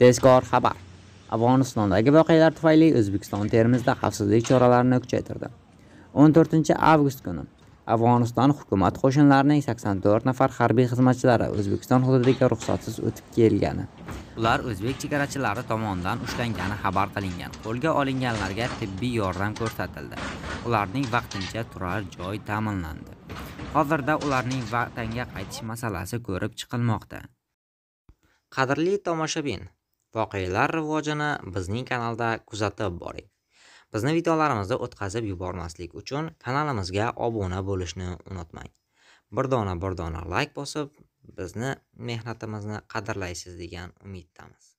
tezkor xabar afg'onistondagi voqealar tufayli o'zbekiston termizda xavfsizlik choralarini kuchaytirdi 14 avgust kuni afg'oniston hukumat qo'shinlarining 84 nafar harbiy xizmatchilari o'zbekiston hududiga ruxsatsiz o'tib kelgani ular o'zbek chegarachilari tomonidan ushlangani xabar qilingan qo'lga olinganlarga tibbiy yordam ko'rsatildi ularning vaqtincha turar joy ta'minlandi hozirda ularning vatanga qaytish masalasi ko'rib chiqilmoqda qadrli tomoshabin voqealar rivojini bizning kanalda kuzatib boring bizni videolarimizni o'tkazib yubormaslik uchun kanalimizga obuna bo'lishni unutmang bir dona bir dona layk bosib bizni mehnatimizni qadrlaysiz degan umiddamiz